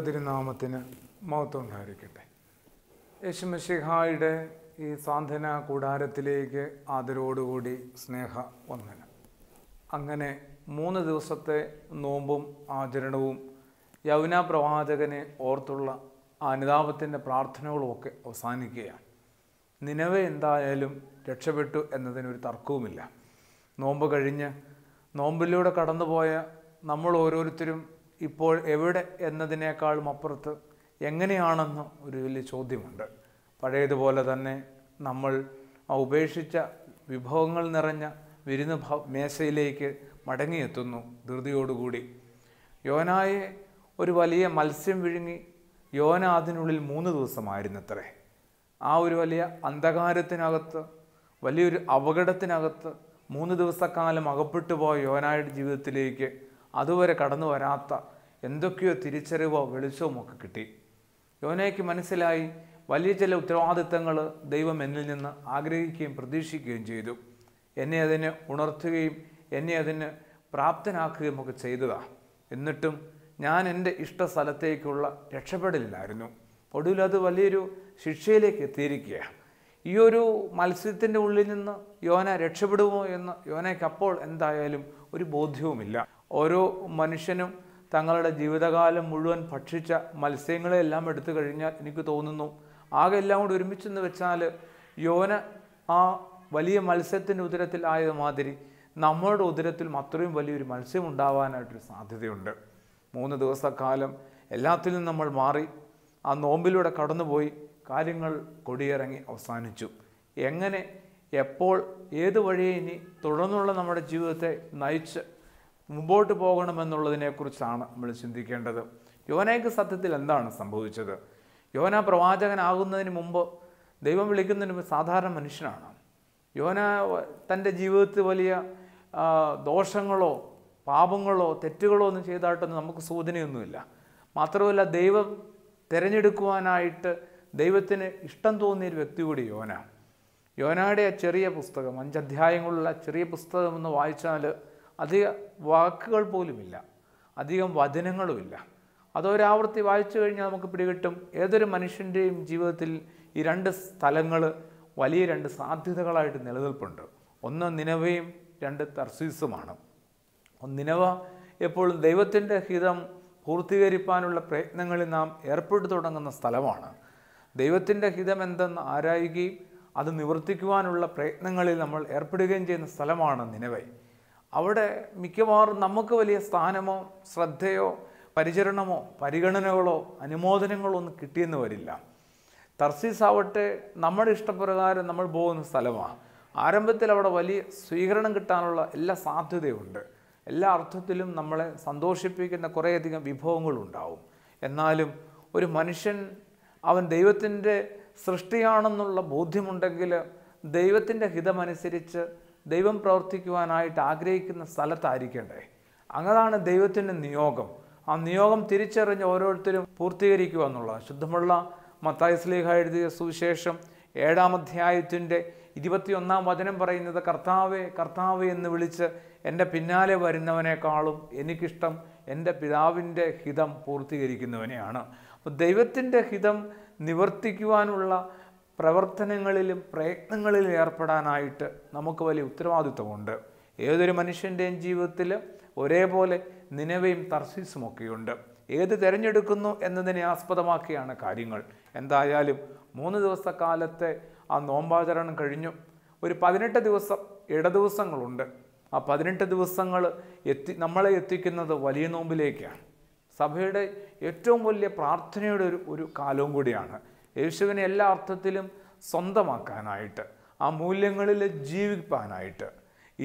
ദൈവതിരുനാമത്തിന് മഹത്വം മഹത്വമുണ്ടായിരിക്കട്ടെ യേശുമഷിഹായുടെ ഈ സാന്ത്വന കൂടാരത്തിലേക്ക് ആദരവോടുകൂടി സ്നേഹ വന്ദനം അങ്ങനെ മൂന്ന് ദിവസത്തെ നോമ്പും ആചരണവും യൗന പ്രവാചകനെ ഓർത്തുള്ള അനുതാപത്തിൻ്റെ പ്രാർത്ഥനകളുമൊക്കെ അവസാനിക്കുകയാണ് നിലവ് എന്തായാലും രക്ഷപ്പെട്ടു എന്നതിനൊരു തർക്കവുമില്ല നോമ്പ് കഴിഞ്ഞ് നോമ്പിലൂടെ കടന്നുപോയ നമ്മൾ ഓരോരുത്തരും ഇപ്പോൾ എവിടെ എന്നതിനേക്കാളും അപ്പുറത്ത് എങ്ങനെയാണെന്ന് ഒരു വലിയ ചോദ്യമുണ്ട് പഴയതുപോലെ തന്നെ നമ്മൾ ആ ഉപേക്ഷിച്ച വിഭവങ്ങൾ നിറഞ്ഞ വിരുന്ന് മേശയിലേക്ക് മടങ്ങിയെത്തുന്നു ധൃതിയോടുകൂടി യോനായെ ഒരു വലിയ മത്സ്യം വിഴുങ്ങി യോന അതിനുള്ളിൽ മൂന്ന് ദിവസമായിരുന്നത്രേ ആ ഒരു വലിയ അന്ധകാരത്തിനകത്ത് വലിയൊരു അപകടത്തിനകത്ത് മൂന്ന് ദിവസക്കാലം അകപ്പെട്ടു പോയ യോനായുടെ ജീവിതത്തിലേക്ക് അതുവരെ കടന്നു വരാത്ത എന്തൊക്കെയോ തിരിച്ചറിവോ വെളിച്ചവും ഒക്കെ കിട്ടി യോനയ്ക്ക് മനസ്സിലായി വലിയ ചില ഉത്തരവാദിത്തങ്ങൾ ദൈവം എന്നിൽ നിന്ന് ആഗ്രഹിക്കുകയും പ്രതീക്ഷിക്കുകയും ചെയ്തു എന്നെ അതിന് ഉണർത്തുകയും എന്നെ അതിന് പ്രാപ്തനാക്കുകയും ഒക്കെ ചെയ്തതാണ് എന്നിട്ടും ഞാൻ എൻ്റെ ഇഷ്ട സ്ഥലത്തേക്കുള്ള രക്ഷപ്പെടലില്ലായിരുന്നു ഒടുവിൽ അത് വലിയൊരു ശിക്ഷയിലേക്ക് എത്തിയിരിക്കുകയാണ് ഈ ഒരു മത്സ്യത്തിൻ്റെ ഉള്ളിൽ നിന്ന് യോന രക്ഷപ്പെടുമോ എന്ന് യോനയ്ക്ക് അപ്പോൾ എന്തായാലും ഒരു ബോധ്യവുമില്ല ഓരോ മനുഷ്യനും തങ്ങളുടെ ജീവിതകാലം മുഴുവൻ ഭക്ഷിച്ച മത്സ്യങ്ങളെല്ലാം എടുത്തു കഴിഞ്ഞാൽ എനിക്ക് തോന്നുന്നു ആകെ എല്ലാം കൂടി ഒരുമിച്ചെന്ന് വെച്ചാൽ യോന ആ വലിയ മത്സ്യത്തിൻ്റെ ഉദരത്തിൽ ആയതുമാതിരി നമ്മളുടെ ഉദരത്തിൽ അത്രയും വലിയൊരു മത്സ്യം ഉണ്ടാവാനായിട്ടൊരു സാധ്യതയുണ്ട് മൂന്ന് ദിവസക്കാലം എല്ലാത്തിൽ നിന്നും നമ്മൾ മാറി ആ നോമ്പിലൂടെ കടന്നുപോയി കാര്യങ്ങൾ കൊടിയിറങ്ങി അവസാനിച്ചു എങ്ങനെ എപ്പോൾ ഏത് വഴിയെ ഇനി തുടർന്നുള്ള നമ്മുടെ ജീവിതത്തെ നയിച്ച് മുമ്പോട്ട് പോകണമെന്നുള്ളതിനെക്കുറിച്ചാണ് നമ്മൾ ചിന്തിക്കേണ്ടത് യോനയ്ക്ക് സത്യത്തിൽ എന്താണ് സംഭവിച്ചത് യോന പ്രവാചകനാകുന്നതിന് മുമ്പ് ദൈവം വിളിക്കുന്നതിന് സാധാരണ മനുഷ്യനാണ് യോന തൻ്റെ ജീവിതത്തിൽ വലിയ ദോഷങ്ങളോ പാപങ്ങളോ തെറ്റുകളോ ഒന്നും ചെയ്തായിട്ടൊന്നും നമുക്ക് സൂചനയൊന്നുമില്ല മാത്രമല്ല ദൈവം തിരഞ്ഞെടുക്കുവാനായിട്ട് ദൈവത്തിന് ഇഷ്ടം തോന്നിയൊരു വ്യക്തി കൂടി യോന യോനയുടെ ചെറിയ പുസ്തകം അഞ്ചധ്യായങ്ങളുള്ള ചെറിയ പുസ്തകം ഒന്ന് വായിച്ചാൽ അധികം വാക്കുകൾ പോലുമില്ല അധികം വചനങ്ങളുമില്ല അതൊരാവർത്തി വായിച്ചു കഴിഞ്ഞാൽ നമുക്ക് പിടികിട്ടും ഏതൊരു മനുഷ്യൻ്റെയും ജീവിതത്തിൽ ഈ രണ്ട് സ്ഥലങ്ങൾ വലിയ രണ്ട് സാധ്യതകളായിട്ട് നിലനിൽപ്പുണ്ട് ഒന്ന് നിലവയും രണ്ട് തർസീസുമാണ് നിലവ എപ്പോഴും ദൈവത്തിൻ്റെ ഹിതം പൂർത്തീകരിപ്പാനുള്ള പ്രയത്നങ്ങളിൽ നാം ഏർപ്പെട്ടു തുടങ്ങുന്ന സ്ഥലമാണ് ദൈവത്തിൻ്റെ ഹിതം എന്തെന്ന് ആരായുകയും അത് നിവർത്തിക്കുവാനുള്ള പ്രയത്നങ്ങളിൽ നമ്മൾ ഏർപ്പെടുകയും ചെയ്യുന്ന സ്ഥലമാണ് നിലവൈ അവിടെ മിക്കവാറും നമുക്ക് വലിയ സ്ഥാനമോ ശ്രദ്ധയോ പരിചരണമോ പരിഗണനകളോ അനുമോദനങ്ങളോ ഒന്നും കിട്ടിയെന്ന് വരില്ല തർസീസ് ആവട്ടെ നമ്മുടെ ഇഷ്ടപ്രകാരം നമ്മൾ പോകുന്ന സ്ഥലമാണ് ആരംഭത്തിൽ അവിടെ വലിയ സ്വീകരണം കിട്ടാനുള്ള എല്ലാ സാധ്യതയുമുണ്ട് എല്ലാ അർത്ഥത്തിലും നമ്മളെ സന്തോഷിപ്പിക്കുന്ന കുറേയധികം വിഭവങ്ങളുണ്ടാവും എന്നാലും ഒരു മനുഷ്യൻ അവൻ ദൈവത്തിൻ്റെ സൃഷ്ടിയാണെന്നുള്ള ബോധ്യമുണ്ടെങ്കിൽ ദൈവത്തിൻ്റെ ഹിതമനുസരിച്ച് ദൈവം പ്രവർത്തിക്കുവാനായിട്ട് ആഗ്രഹിക്കുന്ന സ്ഥലത്തായിരിക്കണ്ടേ അങ്ങനാണ് ദൈവത്തിൻ്റെ നിയോഗം ആ നിയോഗം തിരിച്ചറിഞ്ഞ് ഓരോരുത്തരും പൂർത്തീകരിക്കുക എന്നുള്ളത് ശുദ്ധമുള്ള മത്തായ സ്ലീഹ എഴുതിയ സുവിശേഷം ഏഴാം അധ്യായത്തിൻ്റെ ഇരുപത്തിയൊന്നാം വചനം പറയുന്നത് കർത്താവെ കർത്താവെ എന്ന് വിളിച്ച് എൻ്റെ പിന്നാലെ വരുന്നവനേക്കാളും എനിക്കിഷ്ടം എൻ്റെ പിതാവിൻ്റെ ഹിതം പൂർത്തീകരിക്കുന്നവനെയാണ് അപ്പോൾ ദൈവത്തിൻ്റെ ഹിതം നിവർത്തിക്കുവാനുള്ള പ്രവർത്തനങ്ങളിലും പ്രയത്നങ്ങളിലും ഏർപ്പെടാനായിട്ട് നമുക്ക് വലിയ ഉത്തരവാദിത്വമുണ്ട് ഏതൊരു മനുഷ്യൻ്റെയും ജീവിതത്തിൽ ഒരേപോലെ നിലവയും തർസീസുമൊക്കെയുണ്ട് ഏത് തിരഞ്ഞെടുക്കുന്നു എന്നതിനെ ആസ്പദമാക്കിയാണ് കാര്യങ്ങൾ എന്തായാലും മൂന്ന് ദിവസക്കാലത്തെ ആ നോമ്പാചരണം കഴിഞ്ഞു ഒരു പതിനെട്ട് ദിവസം ഇടദിവസങ്ങളുണ്ട് ആ പതിനെട്ട് ദിവസങ്ങൾ എത്തി നമ്മളെ എത്തിക്കുന്നത് വലിയ നോമ്പിലേക്കാണ് സഭയുടെ ഏറ്റവും വലിയ പ്രാർത്ഥനയുടെ ഒരു ഒരു കാലവും കൂടിയാണ് യേശുവിനെ എല്ലാ അർത്ഥത്തിലും സ്വന്തമാക്കാനായിട്ട് ആ മൂല്യങ്ങളിൽ ജീവിപ്പാനായിട്ട്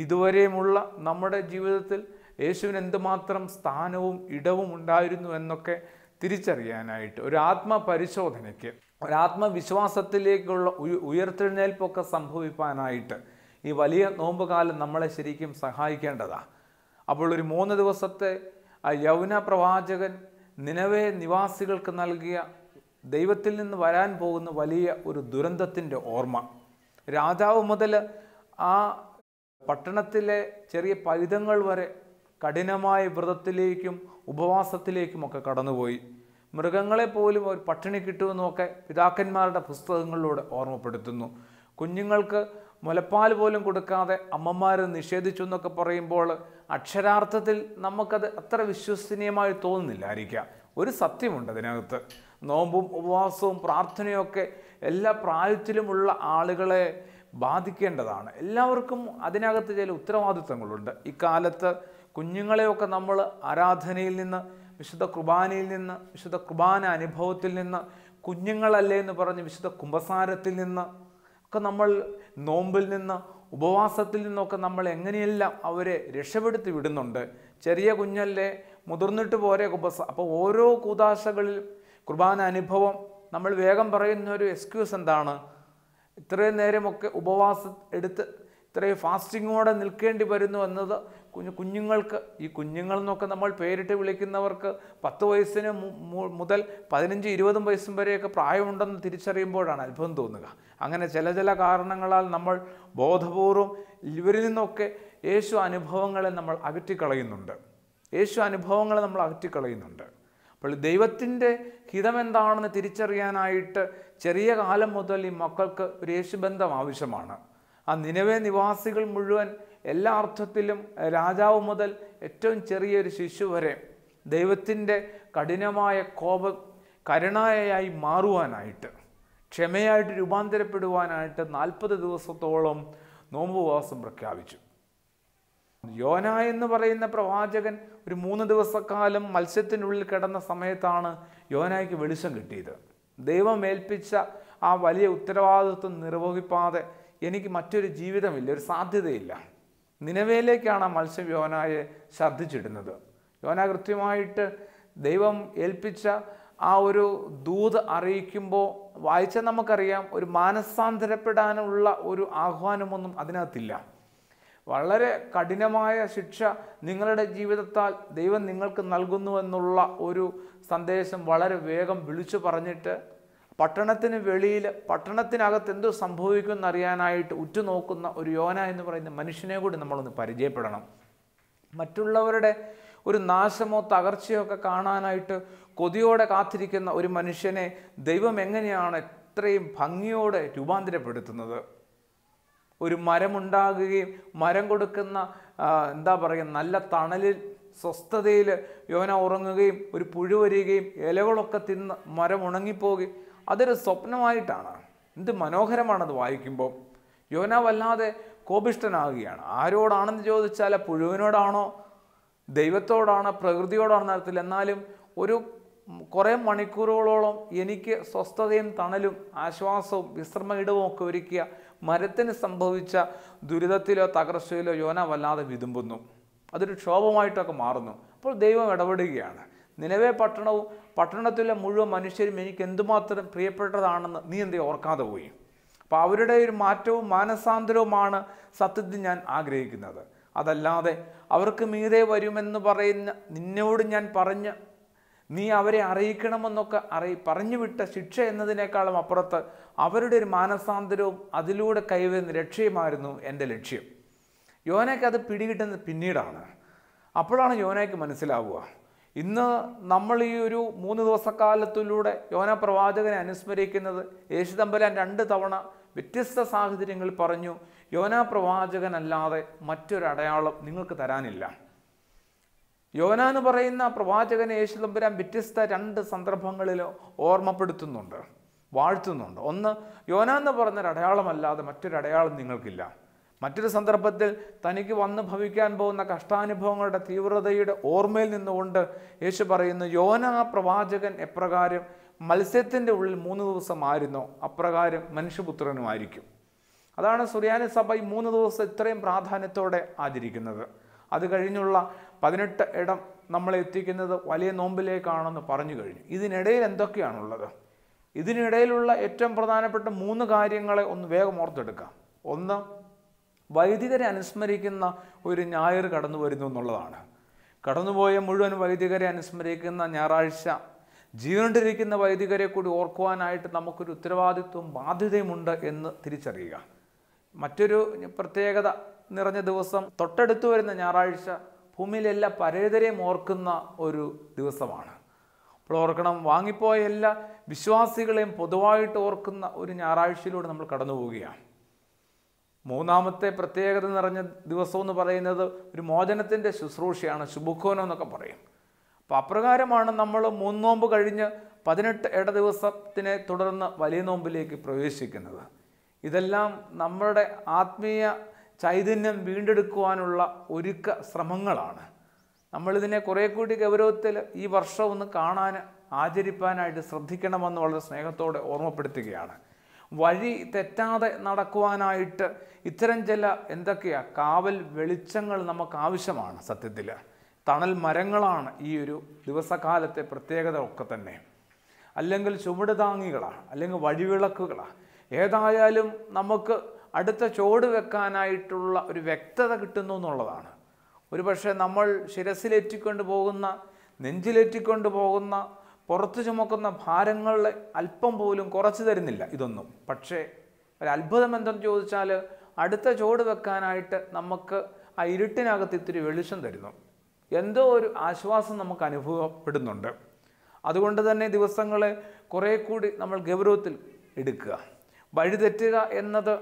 ഇതുവരെയുമുള്ള നമ്മുടെ ജീവിതത്തിൽ യേശുവിന് എന്തുമാത്രം സ്ഥാനവും ഇടവും ഉണ്ടായിരുന്നു എന്നൊക്കെ തിരിച്ചറിയാനായിട്ട് ഒരു ആത്മപരിശോധനയ്ക്ക് ഒരു ആത്മവിശ്വാസത്തിലേക്കുള്ള ഉയർത്തെഴുന്നേൽപ്പൊക്കെ സംഭവിക്കാനായിട്ട് ഈ വലിയ നോമ്പുകാലം നമ്മളെ ശരിക്കും സഹായിക്കേണ്ടതാണ് അപ്പോൾ ഒരു മൂന്ന് ദിവസത്തെ ആ യൗന പ്രവാചകൻ നിലവേ നിവാസികൾക്ക് നൽകിയ ദൈവത്തിൽ നിന്ന് വരാൻ പോകുന്ന വലിയ ഒരു ദുരന്തത്തിൻ്റെ ഓർമ്മ രാജാവ് മുതൽ ആ പട്ടണത്തിലെ ചെറിയ പൈതങ്ങൾ വരെ കഠിനമായ വ്രതത്തിലേക്കും ഉപവാസത്തിലേക്കുമൊക്കെ കടന്നുപോയി മൃഗങ്ങളെ പോലും അവർ പട്ടിണി കിട്ടുമെന്നൊക്കെ പിതാക്കന്മാരുടെ പുസ്തകങ്ങളിലൂടെ ഓർമ്മപ്പെടുത്തുന്നു കുഞ്ഞുങ്ങൾക്ക് മുലപ്പാൽ പോലും കൊടുക്കാതെ അമ്മമാർ നിഷേധിച്ചു എന്നൊക്കെ പറയുമ്പോൾ അക്ഷരാർത്ഥത്തിൽ നമുക്കത് അത്ര വിശ്വസനീയമായി തോന്നുന്നില്ലായിരിക്കാം ഒരു സത്യമുണ്ട് അതിനകത്ത് നോമ്പും ഉപവാസവും പ്രാർത്ഥനയൊക്കെ എല്ലാ പ്രായത്തിലുമുള്ള ആളുകളെ ബാധിക്കേണ്ടതാണ് എല്ലാവർക്കും അതിനകത്ത് ചില ഉത്തരവാദിത്തങ്ങളുണ്ട് ഇക്കാലത്ത് കുഞ്ഞുങ്ങളെയൊക്കെ നമ്മൾ ആരാധനയിൽ നിന്ന് വിശുദ്ധ കുർബാനയിൽ നിന്ന് വിശുദ്ധ കുർബാന അനുഭവത്തിൽ നിന്ന് കുഞ്ഞുങ്ങളല്ലേ എന്ന് പറഞ്ഞ് വിശുദ്ധ കുംഭസാരത്തിൽ നിന്ന് ഒക്കെ നമ്മൾ നോമ്പിൽ നിന്ന് ഉപവാസത്തിൽ നിന്നൊക്കെ നമ്മൾ എങ്ങനെയെല്ലാം അവരെ രക്ഷപ്പെടുത്തി വിടുന്നുണ്ട് ചെറിയ കുഞ്ഞല്ലേ മുതിർന്നിട്ട് പോരെ കുംഭസ അപ്പോൾ ഓരോ കൂതാശകളിലും കുർബാന അനുഭവം നമ്മൾ വേഗം പറയുന്ന ഒരു എക്സ്ക്യൂസ് എന്താണ് ഇത്രയും നേരമൊക്കെ ഉപവാസം എടുത്ത് ഇത്രയും ഫാസ്റ്റിങ്ങോടെ നിൽക്കേണ്ടി വരുന്നു എന്നത് കുഞ്ഞു കുഞ്ഞുങ്ങൾക്ക് ഈ കുഞ്ഞുങ്ങൾ എന്നൊക്കെ നമ്മൾ പേരിട്ട് വിളിക്കുന്നവർക്ക് പത്ത് വയസ്സിന് മുതൽ പതിനഞ്ച് ഇരുപതും വയസ്സും വരെയൊക്കെ പ്രായമുണ്ടെന്ന് തിരിച്ചറിയുമ്പോഴാണ് അത്ഭുതം തോന്നുക അങ്ങനെ ചില ചില കാരണങ്ങളാൽ നമ്മൾ ബോധപൂർവം ഇവരിൽ നിന്നൊക്കെ യേശു അനുഭവങ്ങളെ നമ്മൾ അകറ്റിക്കളയുന്നുണ്ട് യേശു അനുഭവങ്ങളെ നമ്മൾ അകറ്റിക്കളയുന്നുണ്ട് അപ്പോൾ ദൈവത്തിൻ്റെ ഹിതമെന്താണെന്ന് തിരിച്ചറിയാനായിട്ട് ചെറിയ കാലം മുതൽ ഈ മക്കൾക്ക് ഒരു യേശുബന്ധം ആവശ്യമാണ് ആ നിലവേ നിവാസികൾ മുഴുവൻ എല്ലാ അർത്ഥത്തിലും രാജാവ് മുതൽ ഏറ്റവും ചെറിയൊരു ശിശു വരെ ദൈവത്തിൻ്റെ കഠിനമായ കോപ കരുണായായി മാറുവാനായിട്ട് ക്ഷമയായിട്ട് രൂപാന്തരപ്പെടുവാനായിട്ട് നാൽപ്പത് ദിവസത്തോളം നോമ്പുവാസം പ്രഖ്യാപിച്ചു യോന എന്ന് പറയുന്ന പ്രവാചകൻ ഒരു മൂന്ന് ദിവസക്കാലം മത്സ്യത്തിനുള്ളിൽ കിടന്ന സമയത്താണ് യോനായ്ക്ക് വെളിച്ചം കിട്ടിയത് ദൈവം ഏൽപ്പിച്ച ആ വലിയ ഉത്തരവാദിത്വം നിർവഹിപ്പാതെ എനിക്ക് മറ്റൊരു ജീവിതമില്ല ഒരു സാധ്യതയില്ല നിലവിലേക്കാണ് ആ മത്സ്യം യോനായെ ഛർദ്ദിച്ചിടുന്നത് യോന കൃത്യമായിട്ട് ദൈവം ഏൽപ്പിച്ച ആ ഒരു ദൂത് അറിയിക്കുമ്പോൾ വായിച്ചാൽ നമുക്കറിയാം ഒരു മാനസാന്തരപ്പെടാനുള്ള ഒരു ആഹ്വാനമൊന്നും അതിനകത്തില്ല വളരെ കഠിനമായ ശിക്ഷ നിങ്ങളുടെ ജീവിതത്താൽ ദൈവം നിങ്ങൾക്ക് നൽകുന്നുവെന്നുള്ള ഒരു സന്ദേശം വളരെ വേഗം വിളിച്ചു പറഞ്ഞിട്ട് പട്ടണത്തിന് വെളിയിൽ പട്ടണത്തിനകത്ത് എന്തോ എന്നറിയാനായിട്ട് ഉറ്റുനോക്കുന്ന ഒരു യോന എന്ന് പറയുന്ന മനുഷ്യനെ കൂടി നമ്മളൊന്ന് പരിചയപ്പെടണം മറ്റുള്ളവരുടെ ഒരു നാശമോ തകർച്ചയോ ഒക്കെ കാണാനായിട്ട് കൊതിയോടെ കാത്തിരിക്കുന്ന ഒരു മനുഷ്യനെ ദൈവം എങ്ങനെയാണ് ഇത്രയും ഭംഗിയോടെ രൂപാന്തരപ്പെടുത്തുന്നത് ഒരു മരമുണ്ടാകുകയും മരം കൊടുക്കുന്ന എന്താ പറയുക നല്ല തണലിൽ സ്വസ്ഥതയിൽ യോന ഉറങ്ങുകയും ഒരു പുഴു വരികയും ഇലകളൊക്കെ തിന്ന് മരം ഉണങ്ങിപ്പോകുകയും അതൊരു സ്വപ്നമായിട്ടാണ് എന്ത് മനോഹരമാണത് വായിക്കുമ്പോൾ യോന വല്ലാതെ കോപിഷ്ടനാകുകയാണ് ആരോടാണെന്ന് ചോദിച്ചാൽ പുഴുവിനോടാണോ ദൈവത്തോടാണോ പ്രകൃതിയോടാണോ അറിയത്തില്ല എന്നാലും ഒരു കുറേ മണിക്കൂറുകളോളം എനിക്ക് സ്വസ്ഥതയും തണലും ആശ്വാസവും വിശ്രമ ഇടവും ഒക്കെ ഒരുക്കിയ മരത്തിന് സംഭവിച്ച ദുരിതത്തിലോ തകർച്ചയിലോ യോന വല്ലാതെ വിതുമ്പുന്നു അതൊരു ക്ഷോഭമായിട്ടൊക്കെ മാറുന്നു അപ്പോൾ ദൈവം ഇടപെടുകയാണ് നിലവേ പട്ടണവും പട്ടണത്തിലെ മുഴുവൻ മനുഷ്യരും എനിക്ക് എന്തുമാത്രം പ്രിയപ്പെട്ടതാണെന്ന് നീ എന്തേ ഓർക്കാതെ പോയി അപ്പോൾ അവരുടെ ഒരു മാറ്റവും മാനസാന്തരവുമാണ് സത്യത്തിൽ ഞാൻ ആഗ്രഹിക്കുന്നത് അതല്ലാതെ അവർക്ക് മീതെ വരുമെന്ന് പറയുന്ന നിന്നോട് ഞാൻ പറഞ്ഞ് നീ അവരെ അറിയിക്കണമെന്നൊക്കെ അറി പറഞ്ഞു വിട്ട ശിക്ഷ എന്നതിനേക്കാളും അപ്പുറത്ത് അവരുടെ ഒരു മാനസാന്തരവും അതിലൂടെ കൈവരുന്ന ലക്ഷ്യമായിരുന്നു എൻ്റെ ലക്ഷ്യം യോനയ്ക്ക് അത് പിടികിട്ടുന്നത് പിന്നീടാണ് അപ്പോഴാണ് യോനയ്ക്ക് മനസ്സിലാവുക ഇന്ന് നമ്മൾ ഈ ഒരു മൂന്ന് ദിവസക്കാലത്തിലൂടെ യോന പ്രവാചകനെ അനുസ്മരിക്കുന്നത് യേശുദമ്പലാൻ രണ്ട് തവണ വ്യത്യസ്ത സാഹചര്യങ്ങളിൽ പറഞ്ഞു യോന പ്രവാചകനല്ലാതെ മറ്റൊരടയാളം നിങ്ങൾക്ക് തരാനില്ല യോനാന്ന് പറയുന്ന പ്രവാചകനെ തമ്പുരാൻ വ്യത്യസ്ത രണ്ട് സന്ദർഭങ്ങളിൽ ഓർമ്മപ്പെടുത്തുന്നുണ്ട് വാഴ്ത്തുന്നുണ്ട് ഒന്ന് യോനാന്ന് പറഞ്ഞൊരു അടയാളമല്ലാതെ മറ്റൊരു അടയാളം നിങ്ങൾക്കില്ല മറ്റൊരു സന്ദർഭത്തിൽ തനിക്ക് വന്ന് ഭവിക്കാൻ പോകുന്ന കഷ്ടാനുഭവങ്ങളുടെ തീവ്രതയുടെ ഓർമ്മയിൽ നിന്നുകൊണ്ട് യേശു പറയുന്നു യോന പ്രവാചകൻ എപ്രകാരം മത്സ്യത്തിൻ്റെ ഉള്ളിൽ മൂന്ന് ദിവസം ആയിരുന്നോ അപ്രകാരം മനുഷ്യപുത്രനുമായിരിക്കും അതാണ് സുറിയാനി സഭ ഈ മൂന്ന് ദിവസം ഇത്രയും പ്രാധാന്യത്തോടെ ആചരിക്കുന്നത് അത് കഴിഞ്ഞുള്ള പതിനെട്ട് ഇടം നമ്മൾ എത്തിക്കുന്നത് വലിയ നോമ്പിലേക്കാണെന്ന് പറഞ്ഞു കഴിഞ്ഞു ഇതിനിടയിൽ എന്തൊക്കെയാണുള്ളത് ഇതിനിടയിലുള്ള ഏറ്റവും പ്രധാനപ്പെട്ട മൂന്ന് കാര്യങ്ങളെ ഒന്ന് വേഗം ഓർത്തെടുക്കാം ഒന്ന് വൈദികരെ അനുസ്മരിക്കുന്ന ഒരു ഞായർ കടന്നു വരുന്നു എന്നുള്ളതാണ് കടന്നുപോയ മുഴുവൻ വൈദികരെ അനുസ്മരിക്കുന്ന ഞായറാഴ്ച ജീവനിട്ടിരിക്കുന്ന വൈദികരെ കൂടി ഓർക്കുവാനായിട്ട് നമുക്കൊരു ഉത്തരവാദിത്വം ബാധ്യതയുമുണ്ട് എന്ന് തിരിച്ചറിയുക മറ്റൊരു പ്രത്യേകത നിറഞ്ഞ ദിവസം തൊട്ടടുത്തു വരുന്ന ഞായറാഴ്ച ഭൂമിയിലെ എല്ലാ പരേതരെയും ഓർക്കുന്ന ഒരു ദിവസമാണ് അപ്പോൾ ഓർക്കണം വാങ്ങിപ്പോയ എല്ലാ വിശ്വാസികളെയും പൊതുവായിട്ട് ഓർക്കുന്ന ഒരു ഞായറാഴ്ചയിലൂടെ നമ്മൾ കടന്നു പോവുകയാണ് മൂന്നാമത്തെ പ്രത്യേകത നിറഞ്ഞ ദിവസം എന്ന് പറയുന്നത് ഒരു മോചനത്തിൻ്റെ ശുശ്രൂഷയാണ് ശുഭുക്കോനം എന്നൊക്കെ പറയും അപ്പോൾ അപ്രകാരമാണ് നമ്മൾ മൂന്നോമ്പ് കഴിഞ്ഞ് പതിനെട്ട് ഇട ദിവസത്തിനെ തുടർന്ന് വലിയ നോമ്പിലേക്ക് പ്രവേശിക്കുന്നത് ഇതെല്ലാം നമ്മുടെ ആത്മീയ ചൈതന്യം വീണ്ടെടുക്കുവാനുള്ള ഒരുക്ക ശ്രമങ്ങളാണ് നമ്മളിതിനെ കുറേ കൂടി ഗൗരവത്തിൽ ഈ വർഷം ഒന്ന് കാണാൻ ആചരിപ്പാനായിട്ട് ശ്രദ്ധിക്കണമെന്ന് വളരെ സ്നേഹത്തോടെ ഓർമ്മപ്പെടുത്തുകയാണ് വഴി തെറ്റാതെ നടക്കുവാനായിട്ട് ഇത്തരം ചില എന്തൊക്കെയാണ് കാവൽ വെളിച്ചങ്ങൾ നമുക്ക് ആവശ്യമാണ് സത്യത്തിൽ തണൽ മരങ്ങളാണ് ഈ ഒരു ദിവസകാലത്തെ പ്രത്യേകത ഒക്കെ തന്നെ അല്ലെങ്കിൽ ചുമട് താങ്ങികളാണ് അല്ലെങ്കിൽ വഴിവിളക്കുകളാണ് ഏതായാലും നമുക്ക് അടുത്ത ചോട് വെക്കാനായിട്ടുള്ള ഒരു വ്യക്തത കിട്ടുന്നു എന്നുള്ളതാണ് ഒരു പക്ഷേ നമ്മൾ ശിരസിലേറ്റിക്കൊണ്ട് പോകുന്ന നെഞ്ചിലേറ്റിക്കൊണ്ട് പോകുന്ന പുറത്തു ചുമക്കുന്ന ഭാരങ്ങളിൽ അല്പം പോലും കുറച്ച് തരുന്നില്ല ഇതൊന്നും പക്ഷേ ഒരു അത്ഭുതം എന്തെന്ന് ചോദിച്ചാൽ അടുത്ത ചോട് വെക്കാനായിട്ട് നമുക്ക് ആ ഇരുട്ടിനകത്ത് ഇത്തിരി വെളിച്ചം തരുന്നു എന്തോ ഒരു ആശ്വാസം നമുക്ക് അനുഭവപ്പെടുന്നുണ്ട് അതുകൊണ്ട് തന്നെ ദിവസങ്ങളെ കുറേ കൂടി നമ്മൾ ഗൗരവത്തിൽ എടുക്കുക വഴിതെറ്റുക എന്നത്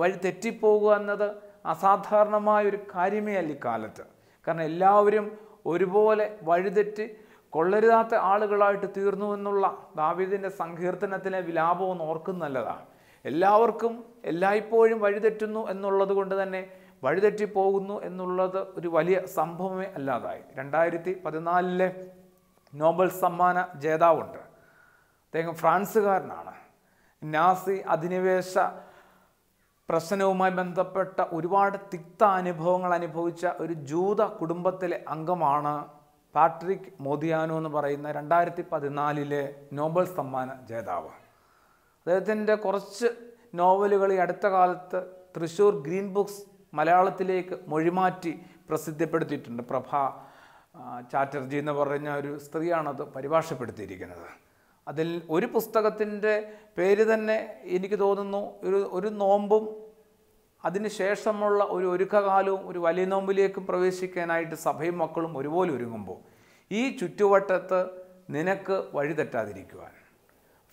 വഴി തെറ്റിപ്പോകുക എന്നത് അസാധാരണമായ ഒരു കാര്യമേ അല്ല ഇക്കാലത്ത് കാരണം എല്ലാവരും ഒരുപോലെ വഴിതെറ്റി കൊള്ളരുതാത്ത ആളുകളായിട്ട് തീർന്നു എന്നുള്ള ദാവീദിൻ്റെ സങ്കീർത്തനത്തിലെ വിലാപവും ഓർക്കും നല്ലതാണ് എല്ലാവർക്കും എല്ലായ്പ്പോഴും വഴിതെറ്റുന്നു എന്നുള്ളത് കൊണ്ട് തന്നെ വഴിതെറ്റി പോകുന്നു എന്നുള്ളത് ഒരു വലിയ സംഭവമേ അല്ലാതായി രണ്ടായിരത്തി പതിനാലിലെ നോബൽ സമ്മാന ജേതാവുണ്ട് അദ്ദേഹം ഫ്രാൻസുകാരനാണ് നാസി അധിനിവേശ പ്രശ്നവുമായി ബന്ധപ്പെട്ട ഒരുപാട് തിക്ത അനുഭവങ്ങൾ അനുഭവിച്ച ഒരു ജൂത കുടുംബത്തിലെ അംഗമാണ് പാട്രിക് മോദിയാനോ എന്ന് പറയുന്ന രണ്ടായിരത്തി പതിനാലിലെ നോബൽ സമ്മാന ജേതാവ് അദ്ദേഹത്തിൻ്റെ കുറച്ച് നോവലുകൾ ഈ അടുത്ത കാലത്ത് തൃശ്ശൂർ ഗ്രീൻ ബുക്സ് മലയാളത്തിലേക്ക് മൊഴിമാറ്റി പ്രസിദ്ധപ്പെടുത്തിയിട്ടുണ്ട് പ്രഭ ചാറ്റർജി എന്ന് പറഞ്ഞ ഒരു സ്ത്രീയാണത് പരിഭാഷപ്പെടുത്തിയിരിക്കുന്നത് അതിൽ ഒരു പുസ്തകത്തിൻ്റെ പേര് തന്നെ എനിക്ക് തോന്നുന്നു ഒരു ഒരു നോമ്പും ശേഷമുള്ള ഒരു ഒരുക്കകാലവും ഒരു വലിയ നോമ്പിലേക്കും പ്രവേശിക്കാനായിട്ട് സഭയും മക്കളും ഒരുപോലെ ഒരുങ്ങുമ്പോൾ ഈ ചുറ്റുവട്ടത്ത് നിനക്ക് വഴിതെറ്റാതിരിക്കുവാൻ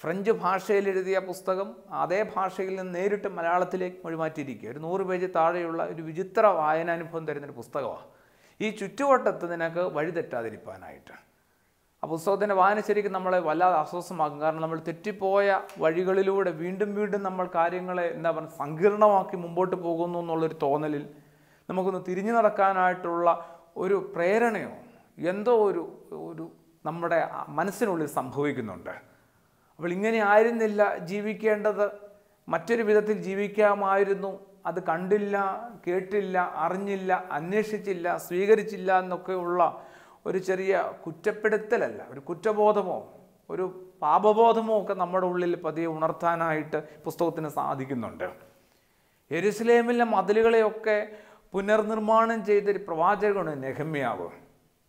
ഫ്രഞ്ച് ഭാഷയിൽ എഴുതിയ പുസ്തകം അതേ ഭാഷയിൽ നിന്ന് നേരിട്ട് മലയാളത്തിലേക്ക് മൊഴിമാറ്റിയിരിക്കുക ഒരു നൂറ് പേജ് താഴെയുള്ള ഒരു വിചിത്ര വായനാനുഭവം തരുന്നൊരു പുസ്തകമാണ് ഈ ചുറ്റുവട്ടത്ത് നിനക്ക് വഴിതെറ്റാതിരിക്കാനായിട്ട് ആ പുസ്തകത്തിൻ്റെ വായന ശരിക്കും നമ്മളെ വല്ലാതെ അസ്വസ്ഥമാക്കും കാരണം നമ്മൾ തെറ്റിപ്പോയ വഴികളിലൂടെ വീണ്ടും വീണ്ടും നമ്മൾ കാര്യങ്ങളെ എന്താ പറയുക സങ്കീർണമാക്കി മുമ്പോട്ട് പോകുന്നു എന്നുള്ളൊരു തോന്നലിൽ നമുക്കൊന്ന് തിരിഞ്ഞു നടക്കാനായിട്ടുള്ള ഒരു പ്രേരണയോ എന്തോ ഒരു ഒരു നമ്മുടെ മനസ്സിനുള്ളിൽ സംഭവിക്കുന്നുണ്ട് അപ്പോൾ ഇങ്ങനെ ആയിരുന്നില്ല ജീവിക്കേണ്ടത് മറ്റൊരു വിധത്തിൽ ജീവിക്കാമായിരുന്നു അത് കണ്ടില്ല കേട്ടില്ല അറിഞ്ഞില്ല അന്വേഷിച്ചില്ല സ്വീകരിച്ചില്ല എന്നൊക്കെയുള്ള ഒരു ചെറിയ കുറ്റപ്പെടുത്തലല്ല ഒരു കുറ്റബോധമോ ഒരു പാപബോധമോ ഒക്കെ നമ്മുടെ ഉള്ളിൽ പതിയെ ഉണർത്താനായിട്ട് പുസ്തകത്തിന് സാധിക്കുന്നുണ്ട് എരുസലേമിലെ മതിലുകളെയൊക്കെ പുനർനിർമ്മാണം ചെയ്തൊരു പ്രവാചകനാണ് നെഹമ്യാവ്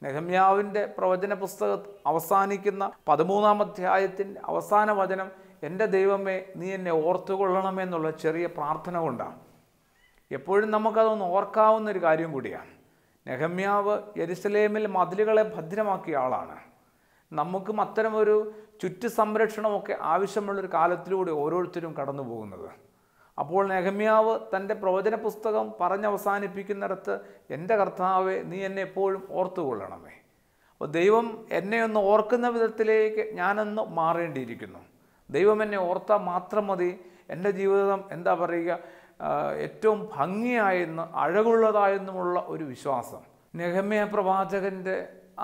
നെഹമ്യാവിൻ്റെ പ്രവചന പുസ്തക അവസാനിക്കുന്ന പതിമൂന്നാം അധ്യായത്തിൻ്റെ അവസാന വചനം എൻ്റെ ദൈവമേ നീ എന്നെ ഓർത്തുകൊള്ളണമെന്നുള്ള ചെറിയ പ്രാർത്ഥന കൊണ്ടാണ് എപ്പോഴും നമുക്കതൊന്ന് ഓർക്കാവുന്ന ഒരു കാര്യം കൂടിയാണ് നെഹമ്യാവ് യെരുസലേമിൽ മതിലുകളെ ഭദ്രമാക്കിയ ആളാണ് നമുക്കും അത്തരമൊരു ചുറ്റു സംരക്ഷണമൊക്കെ ആവശ്യമുള്ളൊരു കാലത്തിലൂടെ ഓരോരുത്തരും കടന്നു പോകുന്നത് അപ്പോൾ നെഹമ്യാവ് തൻ്റെ പ്രവചന പുസ്തകം പറഞ്ഞവസാനിപ്പിക്കുന്നിടത്ത് എൻ്റെ കർത്താവെ നീ എന്നെ എപ്പോഴും ഓർത്തുകൊള്ളണമേ അപ്പോൾ ദൈവം എന്നെ ഒന്ന് ഓർക്കുന്ന വിധത്തിലേക്ക് ഞാനൊന്ന് മാറേണ്ടിയിരിക്കുന്നു ദൈവം എന്നെ ഓർത്താൽ മാത്രം മതി എൻ്റെ ജീവിതം എന്താ പറയുക ഏറ്റവും ഭംഗിയായെന്ന് അഴകുള്ളതായെന്നുമുള്ള ഒരു വിശ്വാസം നെഹമ്യ പ്രവാചകൻ്റെ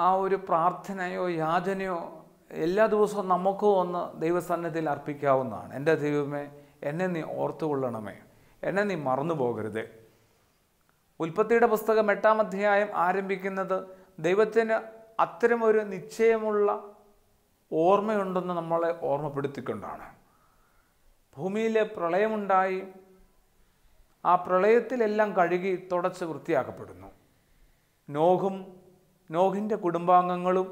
ആ ഒരു പ്രാർത്ഥനയോ യാചനയോ എല്ലാ ദിവസവും നമുക്ക് ഒന്ന് ദൈവസന്നിധിയിൽ അർപ്പിക്കാവുന്നതാണ് എൻ്റെ ദൈവമേ എന്നെ നീ ഓർത്തുകൊള്ളണമേ എന്നെ നീ മറന്നു പോകരുത് ഉൽപ്പത്തിയുടെ പുസ്തകം എട്ടാം അധ്യായം ആരംഭിക്കുന്നത് ദൈവത്തിന് അത്തരമൊരു നിശ്ചയമുള്ള ഓർമ്മയുണ്ടെന്ന് നമ്മളെ ഓർമ്മപ്പെടുത്തിക്കൊണ്ടാണ് ഭൂമിയിലെ പ്രളയമുണ്ടായി ആ പ്രളയത്തിലെല്ലാം കഴുകി തുടച്ച് വൃത്തിയാക്കപ്പെടുന്നു നോഹും നോഹിൻ്റെ കുടുംബാംഗങ്ങളും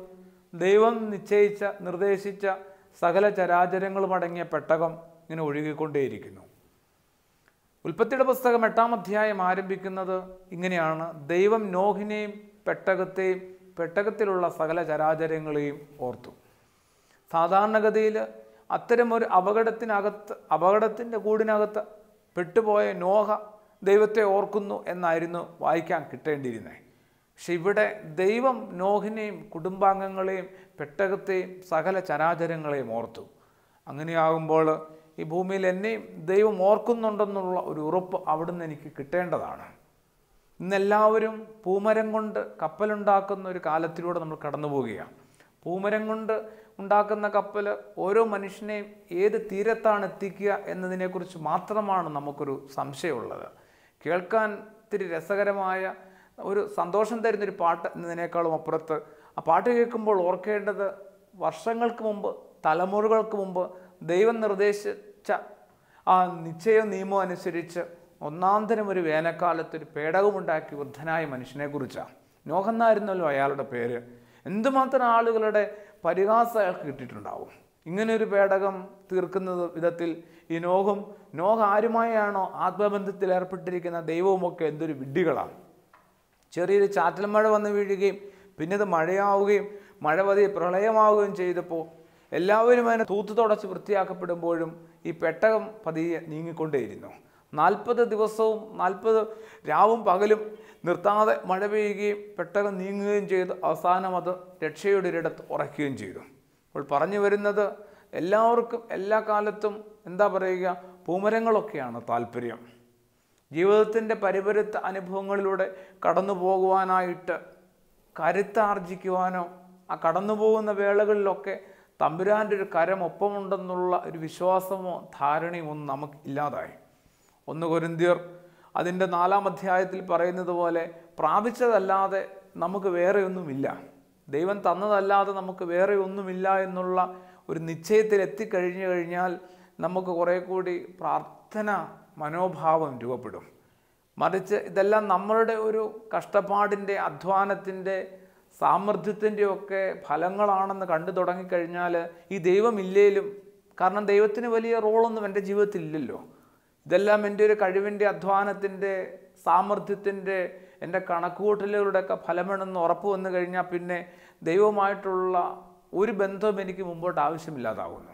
ദൈവം നിശ്ചയിച്ച നിർദ്ദേശിച്ച സകല ചരാചരങ്ങളും അടങ്ങിയ പെട്ടകം ഇങ്ങനെ ഒഴുകിക്കൊണ്ടേയിരിക്കുന്നു ഉൽപ്പത്തിയുടെ പുസ്തകം എട്ടാം അധ്യായം ആരംഭിക്കുന്നത് ഇങ്ങനെയാണ് ദൈവം നോഹിനെയും പെട്ടകത്തെയും പെട്ടകത്തിലുള്ള സകല ചരാചരങ്ങളെയും ഓർത്തു സാധാരണഗതിയിൽ ഒരു അപകടത്തിനകത്ത് അപകടത്തിൻ്റെ കൂടിനകത്ത് പെട്ടുപോയ നോഹ ദൈവത്തെ ഓർക്കുന്നു എന്നായിരുന്നു വായിക്കാൻ കിട്ടേണ്ടിയിരുന്നത് പക്ഷെ ഇവിടെ ദൈവം നോഹിനെയും കുടുംബാംഗങ്ങളെയും പെട്ടകത്തെയും സകല ചരാചരങ്ങളെയും ഓർത്തു അങ്ങനെയാകുമ്പോൾ ഈ ഭൂമിയിൽ എന്നെയും ദൈവം ഓർക്കുന്നുണ്ടെന്നുള്ള ഒരു ഉറപ്പ് അവിടുന്ന് എനിക്ക് കിട്ടേണ്ടതാണ് ഇന്നെല്ലാവരും പൂമരം കൊണ്ട് കപ്പലുണ്ടാക്കുന്ന ഒരു കാലത്തിലൂടെ നമ്മൾ കടന്നു പോവുകയാണ് പൂമരം കൊണ്ട് ഉണ്ടാക്കുന്ന കപ്പൽ ഓരോ മനുഷ്യനെയും ഏത് തീരത്താണ് എത്തിക്കുക എന്നതിനെക്കുറിച്ച് മാത്രമാണ് നമുക്കൊരു സംശയമുള്ളത് കേൾക്കാൻ ഇത്തിരി രസകരമായ ഒരു സന്തോഷം തരുന്നൊരു പാട്ട് എന്നതിനേക്കാളും അപ്പുറത്ത് ആ പാട്ട് കേൾക്കുമ്പോൾ ഓർക്കേണ്ടത് വർഷങ്ങൾക്ക് മുമ്പ് തലമുറകൾക്ക് മുമ്പ് ദൈവം നിർദ്ദേശിച്ച ആ നിശ്ചയ നിയമം അനുസരിച്ച് ഒന്നാന്തരം ഒരു വേനൽക്കാലത്ത് ഒരു പേടകമുണ്ടാക്കി വൃദ്ധനായ മനുഷ്യനെക്കുറിച്ചാണ് നോഹന്നായിരുന്നല്ലോ അയാളുടെ പേര് എന്തുമാത്രം ആളുകളുടെ പരിഹാസം കിട്ടിയിട്ടുണ്ടാവും ഇങ്ങനെ ഒരു പേടകം തീർക്കുന്ന വിധത്തിൽ ഈ നോഹും നോഹ ആരുമായാണോ ആത്മബന്ധത്തിൽ ഏർപ്പെട്ടിരിക്കുന്ന ദൈവവുമൊക്കെ എന്തൊരു വിഡ്ഢികളാണ് ചെറിയൊരു ചാറ്റൽ മഴ വന്ന് വീഴുകയും പിന്നെ അത് മഴയാവുകയും മഴ പതിയെ പ്രളയമാവുകയും ചെയ്തപ്പോൾ എല്ലാവരും അതിനെ തൂത്തു തുടച്ച് വൃത്തിയാക്കപ്പെടുമ്പോഴും ഈ പെട്ടകം പതിയെ നീങ്ങിക്കൊണ്ടേയിരുന്നു നാൽപ്പത് ദിവസവും നാൽപ്പത് രാവും പകലും നിർത്താതെ മഴ പെയ്യുകയും പെട്ടെന്ന് നീങ്ങുകയും ചെയ്ത് അവസാനം അത് രക്ഷയുടെ ഒരിടത്ത് ഉറയ്ക്കുകയും ചെയ്തു അപ്പോൾ പറഞ്ഞു വരുന്നത് എല്ലാവർക്കും എല്ലാ കാലത്തും എന്താ പറയുക പൂമരങ്ങളൊക്കെയാണ് താല്പര്യം ജീവിതത്തിൻ്റെ പരിപരുത്ത അനുഭവങ്ങളിലൂടെ കടന്നു പോകുവാനായിട്ട് കരുത്താർജിക്കുവാനോ ആ കടന്നു പോകുന്ന വേളകളിലൊക്കെ തമ്പുരാൻ്റെ ഒരു കരം ഒപ്പമുണ്ടെന്നുള്ള ഒരു വിശ്വാസമോ ധാരണയോ ഒന്നും നമുക്ക് ഇല്ലാതായി ഒന്ന് കൊരിന്തിയർ അതിൻ്റെ നാലാം അധ്യായത്തിൽ പറയുന്നത് പോലെ പ്രാപിച്ചതല്ലാതെ നമുക്ക് വേറെ ഒന്നുമില്ല ദൈവം തന്നതല്ലാതെ നമുക്ക് വേറെ ഒന്നുമില്ല എന്നുള്ള ഒരു നിശ്ചയത്തിൽ എത്തിക്കഴിഞ്ഞു കഴിഞ്ഞാൽ നമുക്ക് കുറേ കൂടി പ്രാർത്ഥന മനോഭാവം രൂപപ്പെടും മറിച്ച് ഇതെല്ലാം നമ്മളുടെ ഒരു കഷ്ടപ്പാടിൻ്റെ അധ്വാനത്തിൻ്റെ സാമർഥ്യത്തിൻ്റെയൊക്കെ ഫലങ്ങളാണെന്ന് കണ്ടു തുടങ്ങിക്കഴിഞ്ഞാൽ ഈ ദൈവമില്ലേലും കാരണം ദൈവത്തിന് വലിയ റോളൊന്നും എൻ്റെ ജീവിതത്തിൽ ഇല്ലല്ലോ ഇതെല്ലാം എൻ്റെ ഒരു കഴിവിൻ്റെ അധ്വാനത്തിൻ്റെ സാമർഥ്യത്തിൻ്റെ എൻ്റെ കണക്കുകൂട്ടലുകളുടെയൊക്കെ ഫലമാണെന്ന് ഉറപ്പ് വന്നു കഴിഞ്ഞാൽ പിന്നെ ദൈവമായിട്ടുള്ള ഒരു ബന്ധവും എനിക്ക് മുമ്പോട്ട് ആവശ്യമില്ലാതാവുന്നു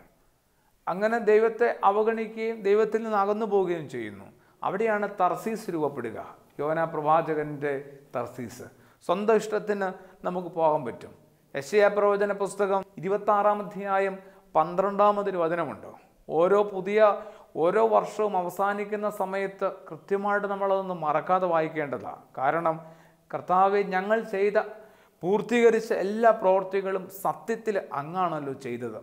അങ്ങനെ ദൈവത്തെ അവഗണിക്കുകയും ദൈവത്തിൽ നിന്ന് അകന്നു പോവുകയും ചെയ്യുന്നു അവിടെയാണ് തർസീസ് രൂപപ്പെടുക യോന പ്രവാചകൻ്റെ തർസീസ് സ്വന്തം ഇഷ്ടത്തിന് നമുക്ക് പോകാൻ പറ്റും യശയ പ്രവചന പുസ്തകം ഇരുപത്താറാം അധ്യായം പന്ത്രണ്ടാമതൊരു വചനമുണ്ട് ഓരോ പുതിയ ഓരോ വർഷവും അവസാനിക്കുന്ന സമയത്ത് കൃത്യമായിട്ട് നമ്മളതൊന്നും മറക്കാതെ വായിക്കേണ്ടതാണ് കാരണം കർത്താവ് ഞങ്ങൾ ചെയ്ത പൂർത്തീകരിച്ച എല്ലാ പ്രവൃത്തികളും സത്യത്തിൽ അങ്ങാണല്ലോ ചെയ്തത്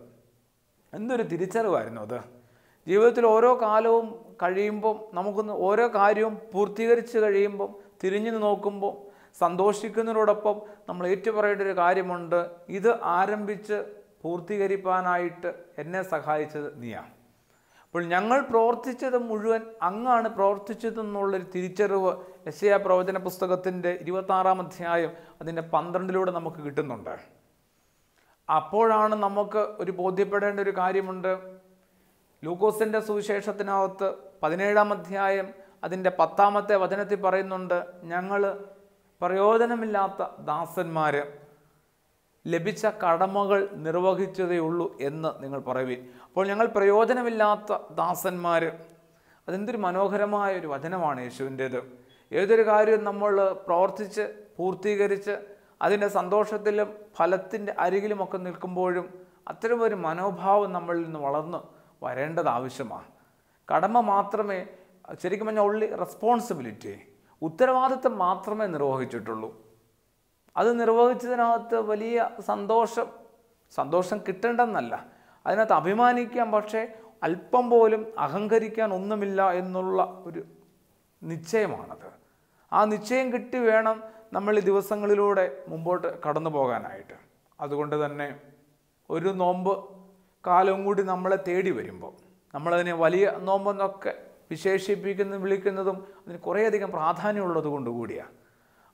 എന്തൊരു തിരിച്ചറിവായിരുന്നു അത് ജീവിതത്തിൽ ഓരോ കാലവും കഴിയുമ്പം നമുക്കൊന്ന് ഓരോ കാര്യവും പൂർത്തീകരിച്ച് കഴിയുമ്പം തിരിഞ്ഞു നോക്കുമ്പോൾ സന്തോഷിക്കുന്നതിനോടൊപ്പം നമ്മൾ ഏറ്റുപറയേണ്ട ഒരു കാര്യമുണ്ട് ഇത് ആരംഭിച്ച് പൂർത്തീകരിപ്പാനായിട്ട് എന്നെ സഹായിച്ചത് നീയാണ് അപ്പോൾ ഞങ്ങൾ പ്രവർത്തിച്ചത് മുഴുവൻ അങ്ങാണ് പ്രവർത്തിച്ചതെന്നുള്ളൊരു തിരിച്ചറിവ് യശയ പ്രവചന പുസ്തകത്തിൻ്റെ ഇരുപത്താറാം അധ്യായം അതിൻ്റെ പന്ത്രണ്ടിലൂടെ നമുക്ക് കിട്ടുന്നുണ്ട് അപ്പോഴാണ് നമുക്ക് ഒരു ബോധ്യപ്പെടേണ്ട ഒരു കാര്യമുണ്ട് ലൂക്കോസിൻ്റെ സുവിശേഷത്തിനകത്ത് പതിനേഴാം അധ്യായം അതിൻ്റെ പത്താമത്തെ വചനത്തിൽ പറയുന്നുണ്ട് ഞങ്ങൾ പ്രയോജനമില്ലാത്ത ദാസന്മാർ ലഭിച്ച കടമകൾ നിർവഹിച്ചതേ ഉള്ളൂ എന്ന് നിങ്ങൾ പറയുവിൻ അപ്പോൾ ഞങ്ങൾ പ്രയോജനമില്ലാത്ത ദാസന്മാർ അതെന്തൊരു മനോഹരമായ ഒരു വചനമാണ് യേശുവിൻ്റേത് ഏതൊരു കാര്യവും നമ്മൾ പ്രവർത്തിച്ച് പൂർത്തീകരിച്ച് അതിൻ്റെ സന്തോഷത്തിലും ഫലത്തിൻ്റെ അരികിലുമൊക്കെ നിൽക്കുമ്പോഴും അത്തരമൊരു മനോഭാവം നമ്മളിൽ നിന്ന് വളർന്ന് വരേണ്ടത് ആവശ്യമാണ് കടമ മാത്രമേ ശരിക്കും പറഞ്ഞാൽ ഉള്ളി റെസ്പോൺസിബിലിറ്റി ഉത്തരവാദിത്തം മാത്രമേ നിർവഹിച്ചിട്ടുള്ളൂ അത് നിർവഹിച്ചതിനകത്ത് വലിയ സന്തോഷം സന്തോഷം കിട്ടേണ്ടെന്നല്ല അതിനകത്ത് അഭിമാനിക്കാം പക്ഷേ അല്പം പോലും അഹങ്കരിക്കാൻ ഒന്നുമില്ല എന്നുള്ള ഒരു നിശ്ചയമാണത് ആ നിശ്ചയം കിട്ടി വേണം നമ്മൾ ഈ ദിവസങ്ങളിലൂടെ മുമ്പോട്ട് കടന്നു പോകാനായിട്ട് അതുകൊണ്ട് തന്നെ ഒരു നോമ്പ് കാലം കൂടി നമ്മളെ തേടി വരുമ്പോൾ നമ്മളതിനെ വലിയ നോമ്പെന്നൊക്കെ വിശേഷിപ്പിക്കുന്ന വിളിക്കുന്നതും അതിന് കുറേയധികം പ്രാധാന്യമുള്ളത് കൊണ്ട് കൂടിയാണ്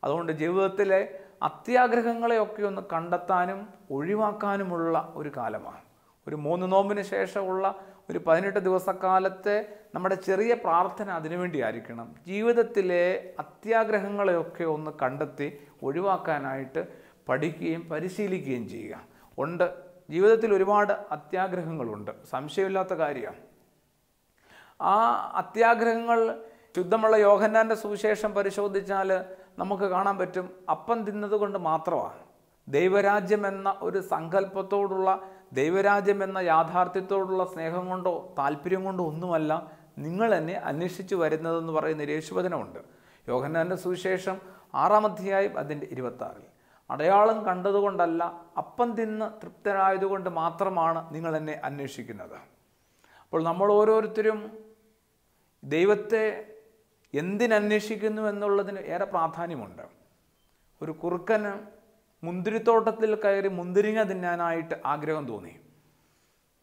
അതുകൊണ്ട് ജീവിതത്തിലെ അത്യാഗ്രഹങ്ങളെയൊക്കെ ഒന്ന് കണ്ടെത്താനും ഒഴിവാക്കാനുമുള്ള ഒരു കാലമാണ് ഒരു മൂന്ന് നോമ്പിന് ശേഷമുള്ള ഒരു പതിനെട്ട് ദിവസക്കാലത്തെ നമ്മുടെ ചെറിയ പ്രാർത്ഥന അതിനുവേണ്ടി ആയിരിക്കണം ജീവിതത്തിലെ അത്യാഗ്രഹങ്ങളെയൊക്കെ ഒന്ന് കണ്ടെത്തി ഒഴിവാക്കാനായിട്ട് പഠിക്കുകയും പരിശീലിക്കുകയും ചെയ്യുക ഉണ്ട് ജീവിതത്തിൽ ഒരുപാട് അത്യാഗ്രഹങ്ങളുണ്ട് സംശയമില്ലാത്ത കാര്യമാണ് ആ അത്യാഗ്രഹങ്ങൾ ശുദ്ധമുള്ള യോഹന്നാൻ്റെ സുവിശേഷം പരിശോധിച്ചാൽ നമുക്ക് കാണാൻ പറ്റും അപ്പം തിന്നതുകൊണ്ട് മാത്രമാണ് ദൈവരാജ്യം എന്ന ഒരു സങ്കല്പത്തോടുള്ള ദൈവരാജ്യം എന്ന യാഥാർത്ഥ്യത്തോടുള്ള സ്നേഹം കൊണ്ടോ താല്പര്യം കൊണ്ടോ ഒന്നുമല്ല നിങ്ങൾ എന്നെ അന്വേഷിച്ചു വരുന്നതെന്ന് പറയുന്ന രേശുവചനമുണ്ട് യോഹന്നാൻ്റെ സുവിശേഷം ആറാം അധ്യായം അതിൻ്റെ ഇരുപത്താറിൽ അടയാളം കണ്ടതുകൊണ്ടല്ല അപ്പം തിന്ന് തൃപ്തനായതുകൊണ്ട് മാത്രമാണ് നിങ്ങൾ എന്നെ അന്വേഷിക്കുന്നത് അപ്പോൾ നമ്മൾ ഓരോരുത്തരും ദൈവത്തെ എന്തിനന്വേഷിക്കുന്നു എന്നുള്ളതിന് ഏറെ പ്രാധാന്യമുണ്ട് ഒരു കുറുക്കന് മുന്തിരിത്തോട്ടത്തിൽ കയറി മുന്തിരിങ്ങ തിന്നാനായിട്ട് ആഗ്രഹം തോന്നി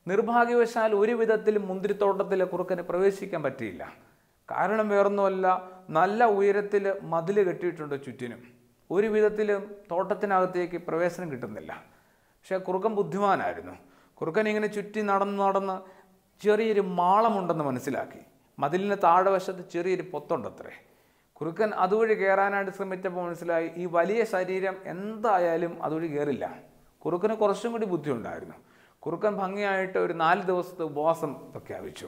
നിർഭാഗ്യവശാൽ ഒരു വിധത്തിൽ മുന്തിരിത്തോട്ടത്തിലെ കുറുക്കന് പ്രവേശിക്കാൻ പറ്റിയില്ല കാരണം വേറൊന്നുമല്ല നല്ല ഉയരത്തിൽ മതിൽ കെട്ടിയിട്ടുണ്ട് ചുറ്റിനും ഒരു വിധത്തിലും തോട്ടത്തിനകത്തേക്ക് പ്രവേശനം കിട്ടുന്നില്ല പക്ഷേ കുറുക്കൻ ബുദ്ധിമാനായിരുന്നു കുറുക്കൻ ഇങ്ങനെ ചുറ്റി നടന്ന് നടന്ന് ചെറിയൊരു മാളമുണ്ടെന്ന് മനസ്സിലാക്കി മതിലിൻ്റെ താഴെ വശത്ത് ചെറിയൊരു പൊത്തുണ്ടത്രേ കുറുക്കൻ അതുവഴി കയറാനായിട്ട് ശ്രമിച്ചപ്പോൾ മനസ്സിലായി ഈ വലിയ ശരീരം എന്തായാലും അതുവഴി കയറില്ല കുറുക്കന് കുറച്ചും കൂടി ബുദ്ധിയുണ്ടായിരുന്നു കുറുക്കൻ ഭംഗിയായിട്ട് ഒരു നാല് ദിവസത്തെ ഉപവാസം പ്രഖ്യാപിച്ചു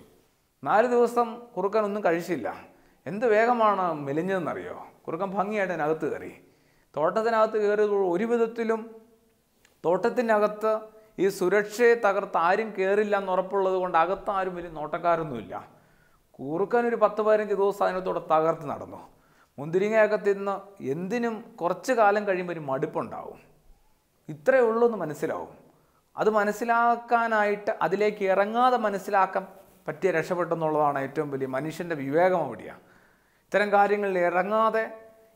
നാല് ദിവസം കുറുക്കൻ ഒന്നും കഴിച്ചില്ല എന്ത് വേഗമാണ് മെലിഞ്ഞതെന്നറിയോ കുറുക്കൻ ഭംഗിയായിട്ട് അതിനകത്ത് കയറി തോട്ടത്തിനകത്ത് കയറിയത് ഒരു വിധത്തിലും തോട്ടത്തിനകത്ത് ഈ സുരക്ഷയെ തകർത്ത് ആരും കയറില്ല എന്ന് ഉറപ്പുള്ളത് കൊണ്ട് അകത്ത് ആരും വലിയ നോട്ടക്കാരൊന്നുമില്ല കുറുക്കൻ ഒരു പത്ത് പതിനഞ്ച് ദിവസം അതിനകത്തോടെ തകർത്ത് നടന്നു മുന്തിരിങ്ങയൊക്കെ തിന്ന് എന്തിനും കുറച്ച് കാലം കഴിയുമ്പോൾ ഒരു മടുപ്പുണ്ടാവും ഇത്രയേ ഉള്ളൂ എന്ന് മനസ്സിലാവും അത് മനസ്സിലാക്കാനായിട്ട് അതിലേക്ക് ഇറങ്ങാതെ മനസ്സിലാക്കാൻ പറ്റിയ രക്ഷപ്പെട്ടെന്നുള്ളതാണ് ഏറ്റവും വലിയ മനുഷ്യൻ്റെ വിവേകം അവിടെയാണ് ഇത്തരം കാര്യങ്ങളിൽ ഇറങ്ങാതെ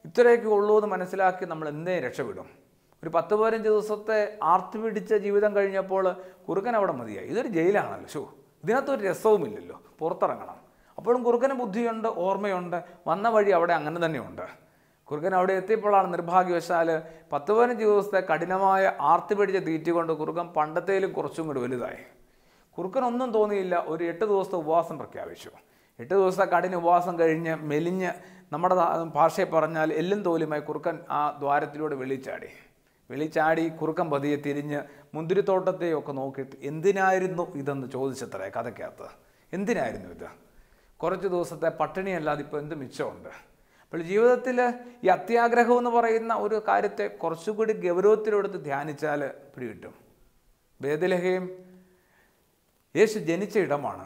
ഇത്രയൊക്കെ ഉള്ളൂ എന്ന് മനസ്സിലാക്കി നമ്മൾ എന്തേ രക്ഷപ്പെടും ഒരു പത്ത് പതിനഞ്ച് ദിവസത്തെ ആർത്തി പിടിച്ച ജീവിതം കഴിഞ്ഞപ്പോൾ കുറുക്കൻ അവിടെ മതിയായി ഇതൊരു ജയിലാണല്ലോ ഷോ ഇതിനകത്തൊരു രസവുമില്ലല്ലോ പുറത്തിറങ്ങണം അപ്പോഴും കുറുക്കന് ബുദ്ധിയുണ്ട് ഓർമ്മയുണ്ട് വന്ന വഴി അവിടെ അങ്ങനെ തന്നെയുണ്ട് കുറുക്കൻ അവിടെ എത്തിയപ്പോഴാണ് നിർഭാഗ്യവശാൽ പത്ത് പതിനഞ്ച് ദിവസത്തെ കഠിനമായ ആർത്തി പിടിച്ച തീറ്റ കൊണ്ട് കുറുക്കൻ പണ്ടത്തേലും കുറച്ചും കൂടി വലുതായി കുറുക്കനൊന്നും തോന്നിയില്ല ഒരു എട്ട് ദിവസത്തെ ഉപവാസം പ്രഖ്യാപിച്ചു എട്ട് ദിവസത്തെ കഠിന ഉപവാസം കഴിഞ്ഞ് മെലിഞ്ഞ് നമ്മുടെ ഭാഷയെ പറഞ്ഞാൽ എല്ലും തോലുമായി കുറുക്കൻ ആ ദ്വാരത്തിലൂടെ വെളിച്ചാടി വെളിച്ചാടി കുറുക്കൻ പതിയെ തിരിഞ്ഞ് മുന്തിരിത്തോട്ടത്തെയൊക്കെ നോക്കിയിട്ട് എന്തിനായിരുന്നു ഇതെന്ന് ചോദിച്ചത്രേ കഥയ്ക്കകത്ത് എന്തിനായിരുന്നു ഇത് കുറച്ച് ദിവസത്തെ പട്ടിണിയല്ലാതെ ഇപ്പോൾ എന്ത് മിച്ചമുണ്ട് അപ്പോൾ ജീവിതത്തിൽ ഈ അത്യാഗ്രഹം എന്ന് പറയുന്ന ഒരു കാര്യത്തെ കുറച്ചുകൂടി ഗൗരവത്തിലെടുത്ത് ധ്യാനിച്ചാൽ പിടികിട്ടും വേദലഹയും യേശു ജനിച്ച ഇടമാണ്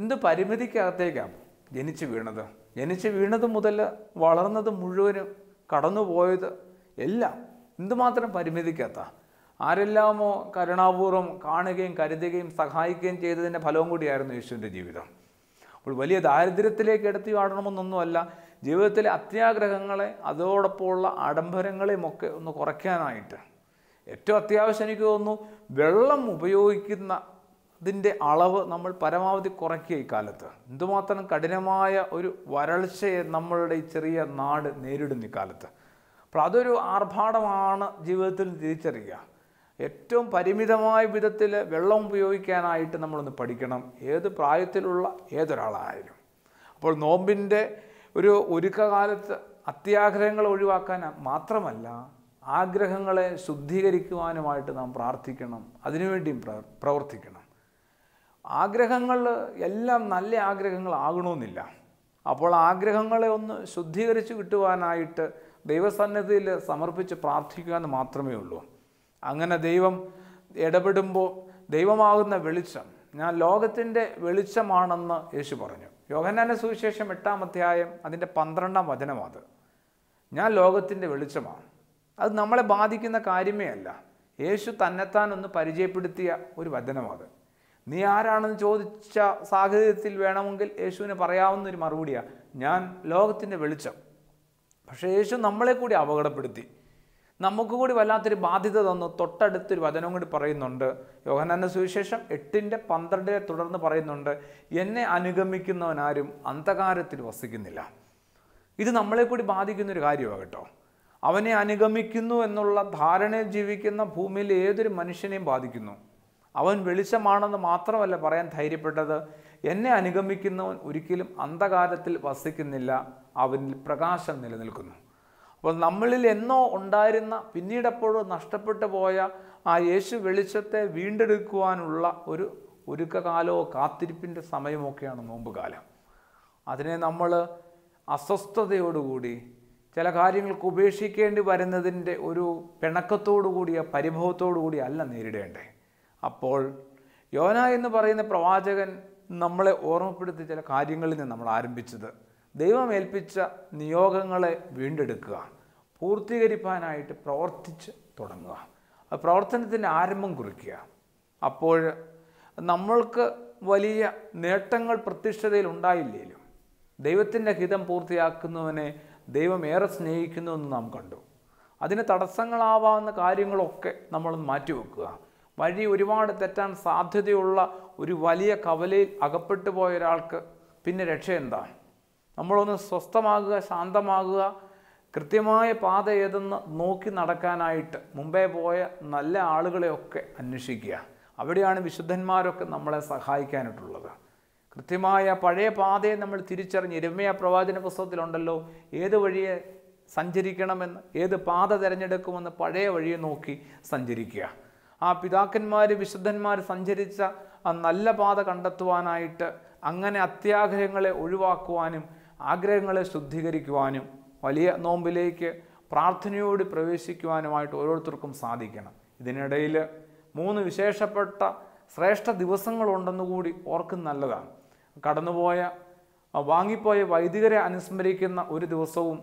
എന്ത് പരിമിതിക്കകത്തേക്കാണ് ജനിച്ചു വീണത് ജനിച്ചു വീണത് മുതൽ വളർന്നത് മുഴുവനും കടന്നുപോയത് എല്ലാം എന്തുമാത്രം പരിമിതിക്കകത്ത ആരെല്ലാമോ കരുണാപൂർവ്വം കാണുകയും കരുതുകയും സഹായിക്കുകയും ചെയ്തതിൻ്റെ ഫലവും കൂടിയായിരുന്നു യേശുവിൻ്റെ ജീവിതം അപ്പോൾ വലിയ ദാരിദ്ര്യത്തിലേക്ക് എടുത്തു കാണണമെന്നൊന്നുമല്ല ജീവിതത്തിലെ അത്യാഗ്രഹങ്ങളെ അതോടൊപ്പമുള്ള ആഡംബരങ്ങളെയും ഒക്കെ ഒന്ന് കുറയ്ക്കാനായിട്ട് ഏറ്റവും അത്യാവശ്യം എനിക്ക് തോന്നുന്നു വെള്ളം ഉപയോഗിക്കുന്ന ഇതിൻ്റെ അളവ് നമ്മൾ പരമാവധി കുറയ്ക്കുക ഇക്കാലത്ത് എന്തുമാത്രം കഠിനമായ ഒരു വരൾച്ചയെ നമ്മളുടെ ഈ ചെറിയ നാട് നേരിടുന്ന ഇക്കാലത്ത് അപ്പോൾ അതൊരു ആർഭാടമാണ് ജീവിതത്തിൽ തിരിച്ചറിയുക ഏറ്റവും പരിമിതമായ വിധത്തിൽ വെള്ളം ഉപയോഗിക്കാനായിട്ട് നമ്മളൊന്ന് പഠിക്കണം ഏത് പ്രായത്തിലുള്ള ഏതൊരാളായാലും അപ്പോൾ നോമ്പിൻ്റെ ഒരു ഒരുക്കകാലത്ത് അത്യാഗ്രഹങ്ങൾ ഒഴിവാക്കാൻ മാത്രമല്ല ആഗ്രഹങ്ങളെ ശുദ്ധീകരിക്കുവാനുമായിട്ട് നാം പ്രാർത്ഥിക്കണം അതിനുവേണ്ടിയും പ്രവർത്തിക്കണം ആഗ്രഹങ്ങൾ എല്ലാം നല്ല ആഗ്രഹങ്ങളാകണമെന്നില്ല അപ്പോൾ ആഗ്രഹങ്ങളെ ഒന്ന് ശുദ്ധീകരിച്ച് കിട്ടുവാനായിട്ട് ദൈവസന്നിധിയിൽ സമർപ്പിച്ച് പ്രാർത്ഥിക്കുക എന്ന് മാത്രമേ ഉള്ളൂ അങ്ങനെ ദൈവം ഇടപെടുമ്പോൾ ദൈവമാകുന്ന വെളിച്ചം ഞാൻ ലോകത്തിൻ്റെ വെളിച്ചമാണെന്ന് യേശു പറഞ്ഞു യോഹന്നാന സുവിശേഷം എട്ടാം അധ്യായം അതിൻ്റെ പന്ത്രണ്ടാം വചനമാണ് ഞാൻ ലോകത്തിൻ്റെ വെളിച്ചമാണ് അത് നമ്മളെ ബാധിക്കുന്ന കാര്യമേ അല്ല യേശു തന്നെത്താൻ ഒന്ന് പരിചയപ്പെടുത്തിയ ഒരു വചനമാണ് നീ ആരാണെന്ന് ചോദിച്ച സാഹചര്യത്തിൽ വേണമെങ്കിൽ യേശുവിന് പറയാവുന്ന ഒരു മറുപടിയാണ് ഞാൻ ലോകത്തിൻ്റെ വെളിച്ചം പക്ഷേ യേശു നമ്മളെ കൂടി അപകടപ്പെടുത്തി നമുക്ക് കൂടി വല്ലാത്തൊരു ബാധ്യത തന്നു തൊട്ടടുത്തൊരു വചനം കൂടി പറയുന്നുണ്ട് യോഹനാന്റെ സുവിശേഷം എട്ടിൻ്റെ പന്ത്രണ്ടിനെ തുടർന്ന് പറയുന്നുണ്ട് എന്നെ അനുഗമിക്കുന്നവനാരും അന്ധകാരത്തിൽ വസിക്കുന്നില്ല ഇത് നമ്മളെ കൂടി ബാധിക്കുന്നൊരു കാര്യമാണ് കേട്ടോ അവനെ അനുഗമിക്കുന്നു എന്നുള്ള ധാരണയിൽ ജീവിക്കുന്ന ഭൂമിയിൽ ഏതൊരു മനുഷ്യനെയും ബാധിക്കുന്നു അവൻ വെളിച്ചമാണെന്ന് മാത്രമല്ല പറയാൻ ധൈര്യപ്പെട്ടത് എന്നെ അനുഗമിക്കുന്നവൻ ഒരിക്കലും അന്ധകാരത്തിൽ വസിക്കുന്നില്ല അവനിൽ പ്രകാശം നിലനിൽക്കുന്നു അപ്പോൾ നമ്മളിൽ എന്നോ ഉണ്ടായിരുന്ന പിന്നീടെപ്പോഴോ നഷ്ടപ്പെട്ടു പോയ ആ യേശു വെളിച്ചത്തെ വീണ്ടെടുക്കുവാനുള്ള ഒരു ഒരുക്കകാലമോ കാത്തിരിപ്പിൻ്റെ സമയമൊക്കെയാണ് നോമ്പുകാലം അതിനെ നമ്മൾ അസ്വസ്ഥതയോടുകൂടി ചില കാര്യങ്ങൾക്ക് ഉപേക്ഷിക്കേണ്ടി വരുന്നതിൻ്റെ ഒരു പിണക്കത്തോടുകൂടിയ പരിഭവത്തോടുകൂടി അല്ല നേരിടേണ്ടേ അപ്പോൾ യോന എന്ന് പറയുന്ന പ്രവാചകൻ നമ്മളെ ഓർമ്മപ്പെടുത്തി ചില കാര്യങ്ങളിൽ നിന്ന് നമ്മൾ ആരംഭിച്ചത് ദൈവമേൽപ്പിച്ച നിയോഗങ്ങളെ വീണ്ടെടുക്കുക പൂർത്തീകരിപ്പാനായിട്ട് പ്രവർത്തിച്ച് തുടങ്ങുക പ്രവർത്തനത്തിൻ്റെ ആരംഭം കുറിക്കുക അപ്പോൾ നമ്മൾക്ക് വലിയ നേട്ടങ്ങൾ പ്രത്യക്ഷതയിൽ ഉണ്ടായില്ലേലും ദൈവത്തിൻ്റെ ഹിതം പൂർത്തിയാക്കുന്നവനെ ദൈവം ഏറെ സ്നേഹിക്കുന്നു എന്ന് നാം കണ്ടു അതിന് തടസ്സങ്ങളാവാവുന്ന കാര്യങ്ങളൊക്കെ നമ്മൾ മാറ്റിവെക്കുക വഴി ഒരുപാട് തെറ്റാൻ സാധ്യതയുള്ള ഒരു വലിയ കവലയിൽ അകപ്പെട്ടു പോയ ഒരാൾക്ക് പിന്നെ രക്ഷ എന്താണ് നമ്മളൊന്ന് സ്വസ്ഥമാകുക ശാന്തമാകുക കൃത്യമായ പാത ഏതെന്ന് നോക്കി നടക്കാനായിട്ട് മുമ്പേ പോയ നല്ല ആളുകളെയൊക്കെ അന്വേഷിക്കുക അവിടെയാണ് വിശുദ്ധന്മാരൊക്കെ നമ്മളെ സഹായിക്കാനായിട്ടുള്ളത് കൃത്യമായ പഴയ പാതയെ നമ്മൾ തിരിച്ചറിഞ്ഞ് രമ്യ പ്രവാചന പുസ്തകത്തിലുണ്ടല്ലോ ഏത് വഴിയെ സഞ്ചരിക്കണമെന്ന് ഏത് പാത തിരഞ്ഞെടുക്കുമെന്ന് പഴയ വഴിയെ നോക്കി സഞ്ചരിക്കുക ആ പിതാക്കന്മാർ വിശുദ്ധന്മാർ സഞ്ചരിച്ച നല്ല പാത കണ്ടെത്തുവാനായിട്ട് അങ്ങനെ അത്യാഗ്രഹങ്ങളെ ഒഴിവാക്കുവാനും ആഗ്രഹങ്ങളെ ശുദ്ധീകരിക്കുവാനും വലിയ നോമ്പിലേക്ക് പ്രാർത്ഥനയോട് പ്രവേശിക്കുവാനുമായിട്ട് ഓരോരുത്തർക്കും സാധിക്കണം ഇതിനിടയിൽ മൂന്ന് വിശേഷപ്പെട്ട ശ്രേഷ്ഠ ദിവസങ്ങളുണ്ടെന്ന് കൂടി ഓർക്കും നല്ലതാണ് കടന്നുപോയ വാങ്ങിപ്പോയ വൈദികരെ അനുസ്മരിക്കുന്ന ഒരു ദിവസവും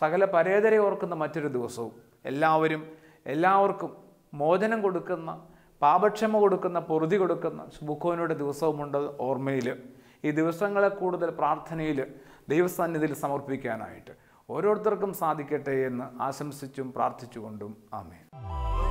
സകല പരേതരെ ഓർക്കുന്ന മറ്റൊരു ദിവസവും എല്ലാവരും എല്ലാവർക്കും മോചനം കൊടുക്കുന്ന പാപക്ഷമ കൊടുക്കുന്ന പൊറുതി കൊടുക്കുന്ന സുബുഖോനോട് ദിവസവുമുണ്ട് ഓർമ്മയിൽ ഈ ദിവസങ്ങളെ കൂടുതൽ പ്രാർത്ഥനയിൽ ദൈവസന്നിധിയിൽ സമർപ്പിക്കാനായിട്ട് ഓരോരുത്തർക്കും സാധിക്കട്ടെ എന്ന് ആശംസിച്ചും പ്രാർത്ഥിച്ചുകൊണ്ടും ആമേ